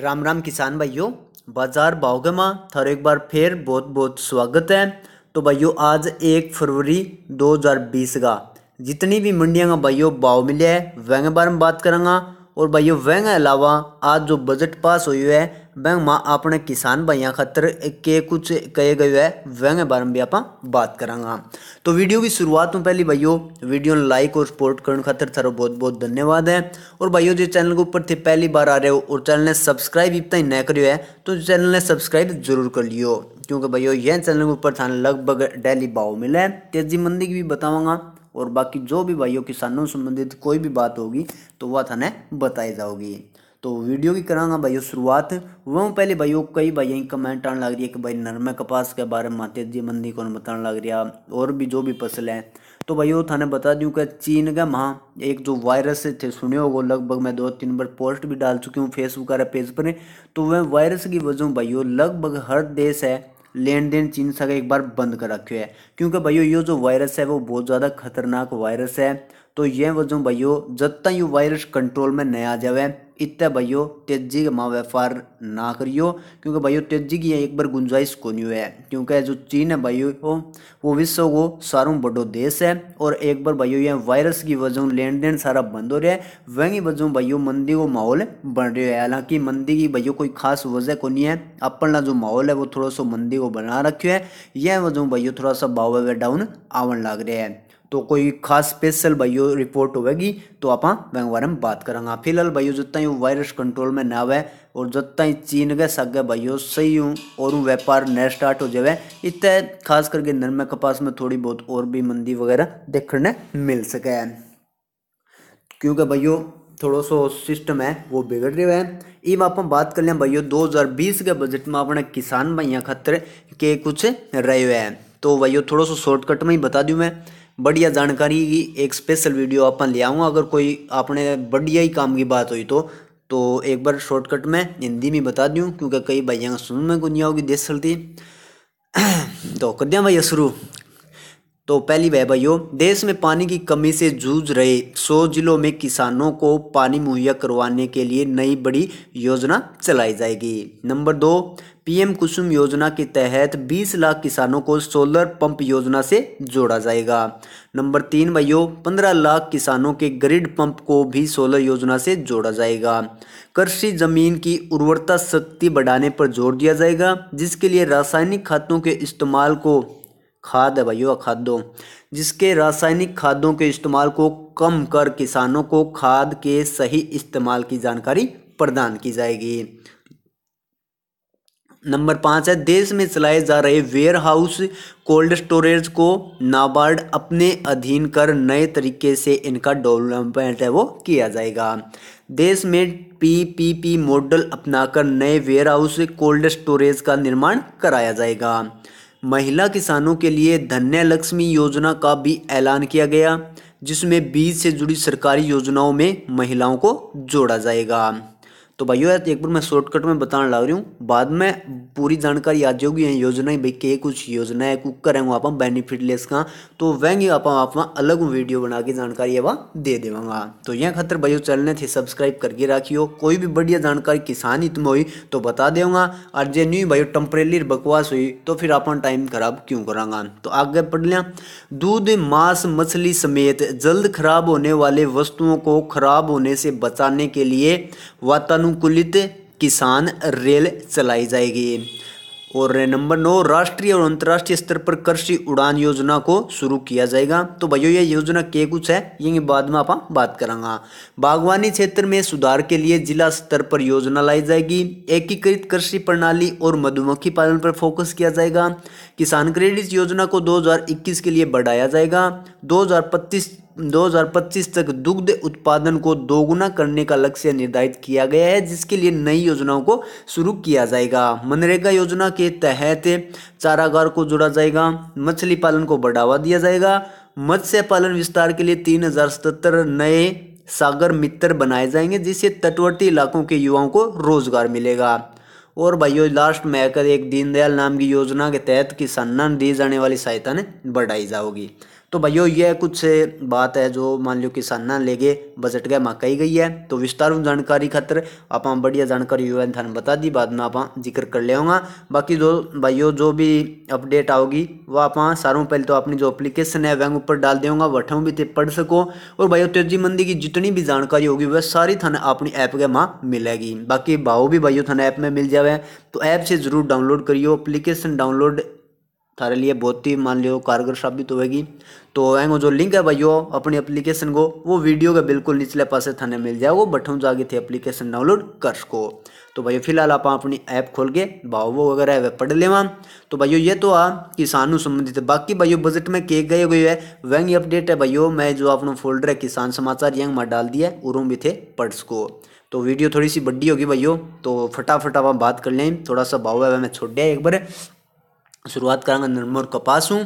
राम राम किसान भाइयों बाजार भाव में थर एक बार फिर बहुत बहुत स्वागत है तो भाइयों आज एक फरवरी 2020 का जितनी भी मंडियाँ का भाइयों भाव मिले है वह बारे में बात करूँगा और भाइयों वह अलावा आज जो बजट पास हुई है बैंक माँ अपने किसान भाइयों खातर के कुछ कहे गए है वह के बारे में भी आप बात करा तो वीडियो की शुरुआत में तो पहली भाइयों वीडियो लाइक और सपोर्ट कर खातर सर बहुत बहुत धन्यवाद है और भाइयों जो चैनल के ऊपर थे पहली बार आ रहे हो और चैनल ने सब्सक्राइब इतना ही न करो है तो चैनल ने सब्सक्राइब जरूर कर लियो क्योंकि भाइयों यह चैनल के ऊपर थाने लगभग डेली भाव मिले तेजी मंदी की भी बतावा और बाकी जो भी भाइयों किसानों संबंधित कोई भी बात होगी तो वह थाने बताई जाओगी तो वीडियो की करांगा भाई शुरुआत वह पहले भाई कई भाई कमेंट आने लग रही है कि भाई नरमे कपास के बारे में माते जी मंदी कौन बताने लग रहा और भी जो भी फसल है तो वो थाने बता दूँ कि चीन का महा एक जो वायरस थे सुने हो लगभग मैं दो तीन बार पोस्ट भी डाल चुकी हूँ फेसबुक वगैरह पेज पर तो वह वायरस की वजह भाइयों लगभग हर देश है लेन देन चीन से एक बार बंद कर रखे है क्योंकि भाई ये जो वायरस है वो बहुत ज़्यादा खतरनाक वायरस है तो यह वजह भाइयों जब तक ये वायरस कंट्रोल में नहीं आ जाए इतने भैयो तेजी माँ व्यापार ना करियो क्योंकि भाइयों तेजी की एक बार गुंजाइश नहीं है क्योंकि जो चीन है भाइयों वो विश्व को सारों बड़ो देश है और एक बार भाइयों यह वायरस की वजह लेन देन सारा बंद हो रहा है वही वजह भाइयों मंदी को माहौल बन रहा है हालांकि मंदी की भाइयों कोई खास वजह को नहीं है अपना जो माहौल है वो थोड़ा सा मंदी को बना रखे है यह वजह भाइयों थोड़ा सा भाव डाउन आवन लग रहा है तो कोई खास स्पेशल भाई रिपोर्ट होगी तो आप वह बारे में बात करेंगे फिलहाल भाई जितना ही वायरस कंट्रोल में ना आवे और जितना ही चीन के सगे भाइयों सही हूँ और व्यापार नया स्टार्ट हो जाए इतने खास करके नरमे कपास में थोड़ी बहुत और भी मंदी वगैरह देखने मिल सके क्योंकि भाइयो थोड़ा सो सिस्टम है वो बिगड़ रहा है इम आप बात कर लें भाइयों 2020 के बजट में अपने किसान भाइयों खतरे के कुछ रहे हुए हैं तो भाइयों थोड़ा सो शॉर्टकट में ही बता दूँ मैं बढ़िया जानकारी की एक स्पेशल वीडियो अपन ले आऊँ अगर कोई आपने बढ़िया ही काम की बात हुई तो तो एक बार शॉर्टकट में हिंदी में बता दूँ क्योंकि कई भाइयों का सुन में गुनिया होगी देश चलती तो कर दिया भैया शुरू तो पहली वह भाइयों देश में पानी की कमी से जूझ रहे सौ जिलों में किसानों को पानी मुहैया करवाने के लिए नई बड़ी योजना चलाई जाएगी नंबर दो पीएम कुसुम योजना के तहत 20 लाख किसानों को सोलर पंप योजना से जोड़ा जाएगा नंबर तीन भाइयों 15 लाख किसानों के ग्रिड पंप को भी सोलर योजना से जोड़ा जाएगा कृषि जमीन की उर्वरता शक्ति बढ़ाने पर जोर दिया जाएगा जिसके लिए रासायनिक खातों के इस्तेमाल को खाद है भाइयों खादों जिसके रासायनिक खादों के इस्तेमाल को कम कर किसानों को खाद के सही इस्तेमाल की जानकारी प्रदान की जाएगी नंबर पाँच है देश में चलाए जा रहे वेयर हाउस कोल्ड स्टोरेज को नाबार्ड अपने अधीन कर नए तरीके से इनका डेवलपमेंट है वो किया जाएगा देश में पीपीपी मॉडल अपनाकर नए वेयर हाउस कोल्ड स्टोरेज का निर्माण कराया जाएगा महिला किसानों के लिए धन्य लक्ष्मी योजना का भी ऐलान किया गया जिसमें बीज से जुड़ी सरकारी योजनाओं में महिलाओं को जोड़ा जाएगा तो भाइयों यार एक बार मैं शॉर्टकट में बताने लग रही हूँ बाद में पूरी जानकारी आ जाएगी है योजनाएं भाई के कुछ योजनाएं कुक करेंगे आप बेनिफिट लेस का तो वहेंगे आप अलग वीडियो बना के जानकारी अब दे देवगा तो यह खतर भाई चैनल थे सब्सक्राइब करके राखियो कोई भी बढ़िया जानकारी किसान हित में हुई तो बता देगा और जे न्यू भाइयों टेम्परेली बकवास हुई तो फिर अपन टाइम खराब क्यों करांगा तो आगे पढ़ लिया दूध मांस मछली समेत जल्द खराब होने वाले वस्तुओं को खराब होने से बचाने के लिए वातावरण अनुकूलित किसान रेल चलाई जाएगी और नंबर नौ राष्ट्रीय और अंतर्राष्ट्रीय स्तर पर कृषि उड़ान योजना को शुरू किया जाएगा तो भाइयों ये योजना के कुछ है ये बाद में आप बात करांगा बागवानी क्षेत्र में सुधार के लिए जिला स्तर पर योजना लाई जाएगी एकीकृत कृषि प्रणाली और मधुमक्खी पालन पर फोकस किया जाएगा किसान क्रेडिट योजना को दो के लिए बढ़ाया जाएगा दो 2025 तक दुग्ध उत्पादन को दोगुना करने का लक्ष्य निर्धारित किया गया है जिसके लिए नई योजनाओं को शुरू किया जाएगा मनरेगा योजना के तहत चारागार को जोड़ा जाएगा मछली पालन को बढ़ावा दिया जाएगा मत्स्य पालन विस्तार के लिए तीन नए सागर मित्र बनाए जाएंगे जिससे तटवर्ती इलाकों के युवाओं को रोजगार मिलेगा और भाइयों लास्ट में आकर एक दीनदयाल नाम की योजना के तहत किसान दी जाने वाली सहायता ने बढ़ाई जाओगी तो भाइयो ये कुछ से बात है जो मान लियो किसानों लेके बजट गए कही गई है तो विस्तार जानकारी खातर आप बढ़िया जानकारी हुआ थाने बता दी बाद में आप जिक्र कर लेगा बाकी जो भाइयों जो भी अपडेट आओगी वह आप सारों पहले तो अपनी जो अप्लीकेशन है वैंग ऊपर डाल देंगे वठों भी ते पढ़ सको और भाइयों तेजी मंदी की जितनी भी जानकारी होगी वह सारी थाने अपनी ऐप के माँ मिलेगी बाकी भाव भी भाइयों थाना ऐप में मिल जाए तो ऐप से ज़रूर डाउनलोड करियो अप्लीकेशन डाउनलोड थारे लिए बहुत ही मान लियो कारगर साबित होगी तो एंगो जो लिंक है भाइयों अपनी एप्लीकेशन को वो वीडियो के बिल्कुल निचले पास थाने मिल जाए वो बटन जाके थे एप्लीकेशन डाउनलोड कर सको तो भाइयों फिलहाल आप अपनी ऐप खोल के भाव वो वगैरह वह पढ़ लेवा तो भाइयों ये तो आ किसान संबंधित बाकी भाइयों बजट में के गए हुए है वैंग अपडेट है भाइयों मैं जो अपना फोल्डर है किसान समाचार यंग मैं डाल दिया है भी थे पढ़ सको तो वीडियो थोड़ी सी बड्डी होगी भाइयों तो फटाफट आप बात कर लें थोड़ा सा भाव है मैं छोड़ दिया एक बार शुरुआत करांगा नरमौर कपास हूँ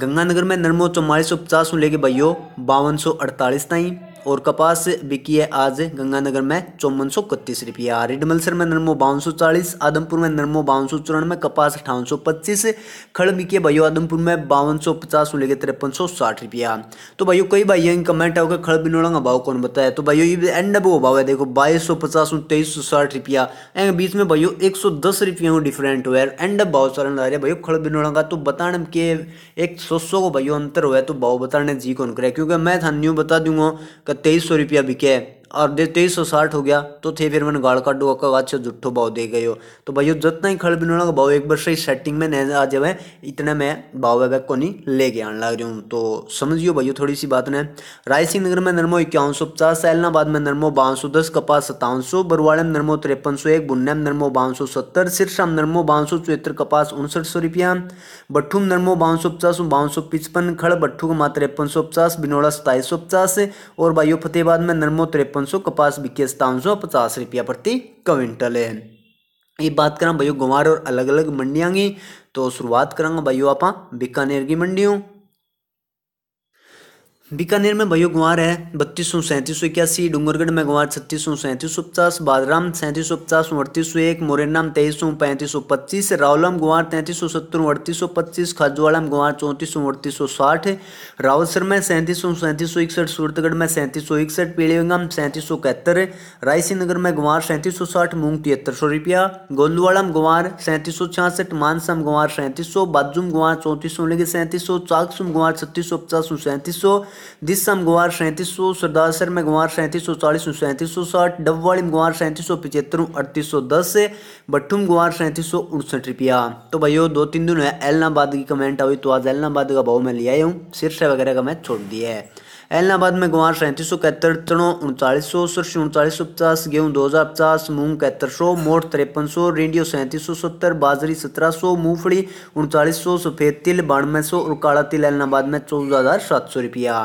गंगानगर में नरमौर चौवालीस सौ पचास हूँ लेके भाइयों बावन सौ अड़तालीस ताई और कपास बिकी है आज गंगानगर में चौवन सौ इकतीस रुपया रिडमलसर में नरमो बावन सौ चालीस आदमपुर में नरमो बावन सौ चौरानवे कपास अठावन सौ पच्चीस खड़ बिकी है भाइयों आदमपुर में बावन सौ पचास लेके तिरपन सौ साठ रुपया तो भाइयों कई भाइयों की कमेंट है खड़ बिनोड़ा का भाव कौन बताया तो भाइयों ये एंड वो भाव है देखो बाईस सौ पचास तेईस सौ साठ रुपया एंड बीच में भाइयों एक सौ दस रुपया डिफरेंट हुआ है एंड भाव सारा ला रहे भाई खड़ बिनोड़ा का तो बताने के एक सौ सौ को भाइयों अंतर हुआ है तो भाव बताने जी कौन करे क्योंकि मैं थानी बता दूंगा तेईस सौ रुपया बिके है और दे तेईस सौ साठ हो गया तो थे फिर मैंने गाड़ काटो का गाच जुट्ठो भाव दे गए हो तो भाई जितना ही खड़ बिना भाव एक बार सही सेटिंग में नहीं आ जाए इतने मैं भाव वैबैक को नहीं लेके आने लग रही हूँ तो समझियो भाई थोड़ी सी बात ने रायसिंह नगर में नरमो इक्यावन सौ पचास सैलनाबाद में नरमो बावन सौ दस कपास सत्तावन सौ बरवाड़े में नरमो तिरपन सौ एक बुन्ने में नरमो बावन सौ सत्तर सिरसा में नरमो बावन सौ चौहत्तर कपास उनसठ सौ रुपया बट्ठू में नरमो बावन सौ पचास बावन सौ पिचपन खड़ बट्ठू का मात्र तिरपन सौ पचास बिनोड़ा सताईस सौ पचास और भाइयों फतेहबाद में नरमो तिरपन सौ कपास बिके सतावन सौ पचास रुपया प्रति क्विंटल है ये बात करा भाइयों गुवार और अलग अलग मंडियाँ की तो शुरुआत करा भाइयों आप बीकानेर की मंडियों बीकानेर में भयो गुआर है बत्तीस सौ सैंतीस सौ इक्यासी डूंगरगढ़ में गुआर छत्तीस सौ सैंतीस सौ पचास बादराम सैंतीस सौ पचास अड़तीस सौ एक मोरेनाम तेईस सौ पैंतीस सौ पच्चीस रावलम गुआर तैंतीस सौ सत्तर अड़तीस सौ पच्चीस खाजुवाड़ा में गुआर चौंतीस सौ अड़तीस सौ साठ रावलसर में सैंतीस सौ सैंतीस सौ इकसठ सूरतगढ़ में सैंतीस सौ इकसठ पीड़ियंगम सैंतीस सौ इकहत्तर रायसिंहनगर में गुआर सैंतीस सौ साठ मूंग तिहत्तर सौ रुपया गोंदवाड़ा में गुआर सैंतीस सौ छियासठ मानसम गुआर सैंतीस सौ बाजुम गुआर चौंतीस सौ लेकिन सैंतीस सौ चाकसुम गुआर छत्तीस सौ पचास सौ सैंतीस सौ दिशा सम गुवार सैंतीस सौ सरदार सर में गुवार सैंतीस सौ चालीस सौ सैंतीस सौ साठ डबवाड़ी में गुवार सैंतीस सौ पिचहत्तर अड़तीस सौ दस से बट्ठू में गुवार सैंतीस सौ उनसठ रुपया तो भाई दो तीन दिन है एलनाबाद की कमेंट आई तो आज एलनाबाद का भाव मैं ले आया हूँ सिरसा वगैरह का मैं छोड़ दिया है एलनाबाद में गुआर सैंतीस सौ इकहत्तर तड़ों उनतालीस सौ सरसों उनतालीस सौ पचास गेहूँ दो हज़ार पचास मूंग इकहत्तर सौ मोट तिरपन सौ रेडियो सैंतीस सौ सत्तर बाजरी सत्रह सौ मूँगफली उनतालीस सौ सफ़ेद तिल बानवे सौ और काला तिल एलनाबाद में चौदह हज़ार सात सौ रुपया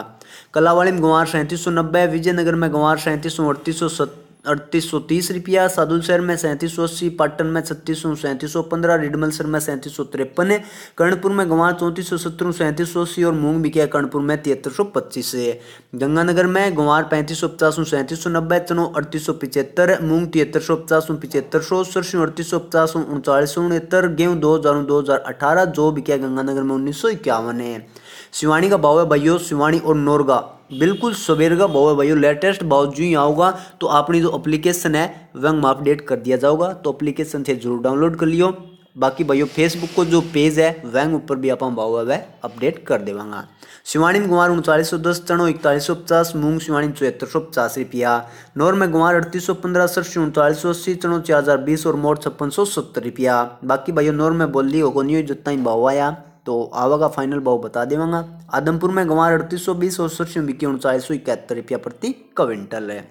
कलावाड़ी में गुआर सैंतीस सौ नब्बे विजयनगर में गुआर सैंतीस सौ अड़तीस सौ सत्तर अड़तीस सौ तीस रुपया साधुल शहर में सैंतीस सौ अस्सी पाटन में छत्तीस सौ सैंतीस सौ पंद्रह रिडमल सर में सैंतीस सौ तिरपन है कर्णपुर में गंवार चौंतीस सौ सत्तर सैंतीस सौ अस्सी और मूंग बिकिया कर्णपुर में तिहत्तर सौ पच्चीस है गंगानगर में गंवार पैंतीस सौ पचास सौ सैंतीस सौ नब्बे चनो अड़तीस सौ पिचहत्तर मूंग तिहत्तर सौ पचास सौ पिचहत्तर सौ सरसों अड़तीस सौ पचास सौ उनचालीस सौ उनहत्तर गेहूँ दो हज़ार दो हज़ार अठारह जो बिकिया गंगानगर में उन्नीस सौ इक्यावन है शिवानी का भाव है भाइयों शिवानी और नोरगा બિલકુલ सवेरेगा भाव भाइयों लेटेस्ट भाव जो ही आओगा तो अपनी जो अप्लीकेशन है वंग में अपडेट कर दिया जाओगा तो अप्लीकेशन से जरूर डाउनलोड कर लियो बाकी भाइयों फेसबुक को जो पेज है वैंग ऊपर भी आप भाव वह अपडेट कर देवांगा शिवानी में गुमार उनचालीस सौ दस तणो इकतालीस सौ पचास मूंग शिवानी चौहत्तर सौ पचास रुपया नौर में गुमार अड़तीस सौ पंद्रह सरसी उनतालीस सौ अस्सी तणो चार हज़ार बीस और मोर छप्पन सौ सत्तर रुपया बाकी भाइयों नोर में दी हो न्यूज जितना ही भाव आया तो आवागा फाइनल भाव बता देवगा आदमपुर में गंवार अड़तीस सौ बीस और सूर्यमुखी की उनचालीस सौ इकहत्तर रुपया प्रति क्विंटल है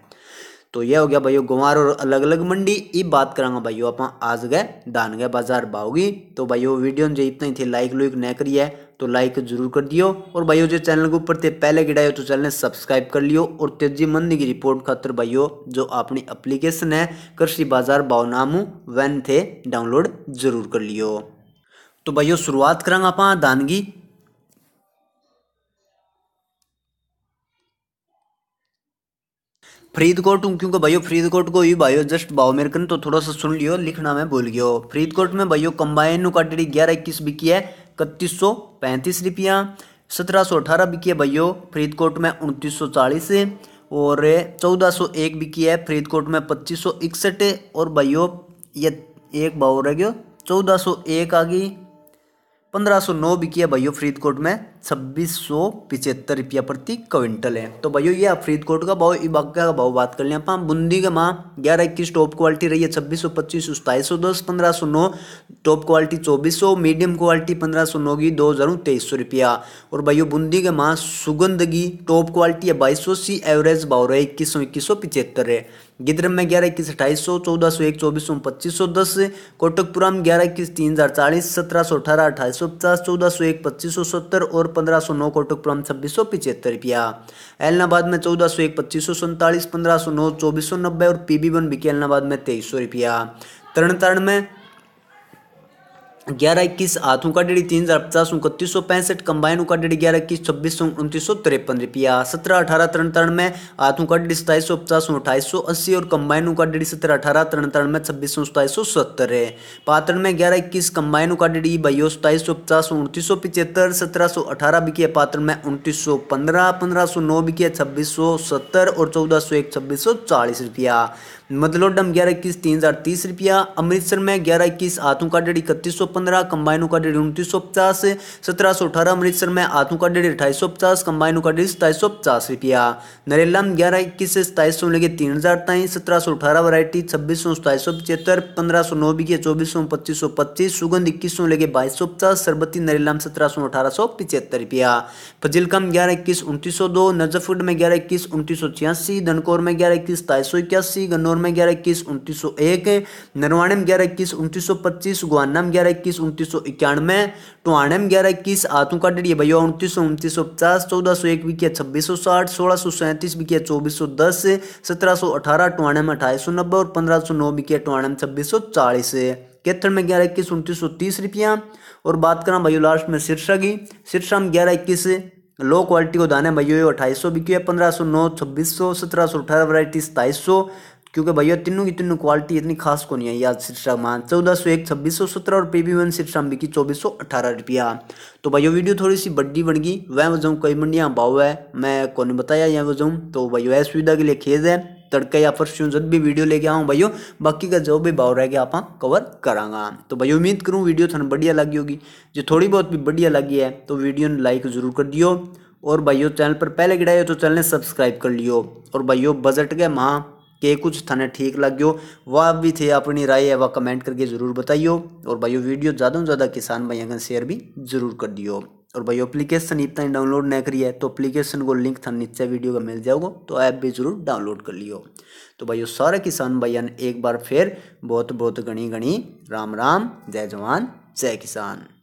तो यह हो गया भाइयों गंवर और अलग अलग मंडी ये बात करांगा भाइयों आप आज गए दान गए बाजार भावगी तो भाइयों वीडियो जो इतना ही थे लाइक लुइक न करी है तो लाइक जरूर कर दियो और भाइयों जो चैनल के ऊपर थे पहले हो तो चैनल ने सब्सक्राइब कर लियो और तेजी मंदी की रिपोर्ट खातर भाइयों जो अपनी एप्लीकेशन है कृषि बाजार भाव नामू वैन थे डाउनलोड जरूर कर लियो तो भाइयों शुरुआत करा आप दानगी फरीदकोट क्योंकि भाइयों फरीदकोट को ही भाइयों जस्ट बाओ मेरे कन तो थोड़ा सा सुन लियो लिखना मैं भूल गयो फरीदकोट में भाइयों कंबाइन काटड़ी ग्यारह इक्कीस बिकी है इकतीस सौ पैंतीस रुपया सत्रह सौ अठारह बिकी है भाइयों फरीदकोट में उनतीस सौ चालीस और चौदह सौ एक बिकी है फरीदकोट में पच्चीस सौ इकसठ और भाइयों ये एक भाव रह गयो चौदह सौ एक आ गई पंद्रह सौ नौ बिकी है भाइयों फरीदकोट में छब्बीस सौ पिचहत्तर रुपया प्रति क्विंटल है तो भाइयों ये आप फरीदकोट का भाव इबाका का भाव बात कर लें बूंदी का माँ ग्यारह इक्कीस टॉप क्वालिटी रही है छब्बीस सौ पच्चीस सताईस सौ दस पंद्रह सौ नौ टॉप क्वालिटी चौबीस सौ मीडियम क्वालिटी पंद्रह सौ नौ की दो हज़ार तेईस सौ रुपया और भाइयों बूंदी का माँ सुगंधगी टॉप क्वालिटी है बाईस सौ सी एवरेज भाव रहे इक्कीस सौ इक्कीस सौ पिचहत्तर है गिद्रम में ग्यारह इक्कीस अट्ठाईस सौ चौदह सौ एक चौबीस सौ पच्चीस सौ दस कोटकपुरा में ग्यारह इक्कीस तीन हज़ार चालीस सत्रह सौ अठारह अट्ठाईस सौ पचास चौदह सौ एक पच्चीस सौ सत्तर और पंद्रह सौ नौ कोटकपुरा में छब्बीस सौ पिछहत्तर रुपया एलनाबाद में चौदह सौ एक पच्चीस सौ सैंतालीस पंद्रह सौ नौ चौबीस सौ नब्बे और P B one BK Ellenabad में तेईस सौ रुपया तरण में ग्यारह इक्कीस आठ उनका डेढ़ी तीन हज़ार पचास उनतीस सौ पैंसठ कंबाइन उनका डेढ़ी ग्यारह इक्कीस छब्बीस सौ उनतीस सौ तिरपन रुपया सत्रह अठारह तरण में आठ उनका डेढ़ी सताईस सौ पचास अठाईस सौ अस्सी और कंबाइन उनका डेढ़ी सत्रह अठारह तरण में छब्बीस सौ सताईस सौ सत्तर है पात्र में ग्यारह इक्कीस कंबाइन उनका डेढ़ी बयो सताईस सौ पचास उनतीस सौ पिचहत्तर सत्रह सौ अठारह है पात्र में उनतीस सौ पंद्रह पंद्रह सौ नौ है छब्बीस सौ सत्तर और चौदह सौ एक छब्बीस सौ चालीस रुपया मदलोडम ग्यारह इक्कीस तीन हज़ार तीस रुपया अमृतसर में ग्यारह इक्कीस आतू का डेढ़ इकतीस सौ पंद्रह कंबाइनों का डेढ़ उनतीस सौ पचास सत्रह सौ अठारह अमृतसर में आतू का डेढ़ अठाईस सौ पचास कंबाइनों का डेढ़ सताईस सौ पचास रुपया नरेला में ग्यारह इक्कीस से सताईस सौ लगे तीन हज़ार ताई सत्रह सौ अठारह वरायटी छब्बीस सौ सताईस सौ पचहत्तर पंद्रह सौ नौ बीघे चौबीस सौ पच्चीस सौ पच्चीस सुगंध इक्कीस सौ लगे बाईस सौ पचास सरबती नरेला में सत्रह सौ अठारह सौ पचहत्तर रुपया फजिलकम ग्यारह इक्कीस उनतीस सौ दो नजफुड में ग्यारह इक्कीस उनतीस सौ छियासी धनकौर में ग्यारह इक्कीस सताईस सौ इक्यासी गन्नौर में ग्यारह इक्कीस उनतीस सौ एक नरवाणे में ग्यारह इक्कीस उनतीस सौ पच्चीस गुआना में ग्यारह इक्कीस उनतीस सौ इक्यानवे टोहाने में ग्यारह इक्कीस आतू का डेट भैया उनतीस सौ उनतीस सौ पचास चौदह सौ एक बिकिया छब्बीस सौ साठ सोलह सौ सैंतीस बिकिया चौबीस सौ दस सत्रह सौ अठारह टोहाने में अठाईस सौ नब्बे और पंद्रह सौ नौ बिकिया टोहाने में छब्बीस सौ चालीस केथड़ में ग्यारह इक्कीस उनतीस सौ तीस रुपया और बात करें भाइयों लास्ट में शीर्षा की शीर्षा में ग्यारह इक्कीस लो क्वालिटी को दाने भाइयों अट्ठाईस सौ बिकी है पंद्रह सौ नौ छब्बीस सौ सत्रह सौ अठारह वराइटी सताईस सौ क्योंकि भैया तीनों की तीनों क्वालिटी इतनी खास को नहीं है याद सिस्टम मान चौदह सौ एक छब्बीस सौ सत्रह और पी वन वन शाम बिकी चौबीस सौ अठारह रुपया तो भैया वीडियो थोड़ी सी बड्डी बन गई वह वजह कई मंडिया भाव है मैं को बताया यह वजह तो भैया वह सुविधा के लिए खेज है तड़के या फिर जब भी वीडियो लेके आऊँ भाइयों बाकी का जो भी भाव रह गया आप कवर करांगा तो भाई उम्मीद करूँ वीडियो थोड़ा बढ़िया लगी होगी जो थोड़ी बहुत भी बढ़िया लगी है तो वीडियो ने लाइक जरूर कर दियो और भाइयों चैनल पर पहले गिराए तो चैनल ने सब्सक्राइब कर लियो और भाइयों बजट के महा के कुछ थाने ठीक लग गयो वह भी थे अपनी राय है वह कमेंट करके ज़रूर बताइयो और भाई वीडियो ज़्यादा से ज़्यादा किसान भाइयों शेयर भी जरूर कर दियो और भाई एप्लीकेशन इतना ही डाउनलोड नहीं करी है तो एप्लीकेशन को लिंक था नीचे वीडियो का मिल जाओगे तो ऐप भी जरूर डाउनलोड कर लियो तो भाई सारे किसान भाइयों ने एक बार फिर बहुत बहुत गणी गणी राम राम जय जवान जय किसान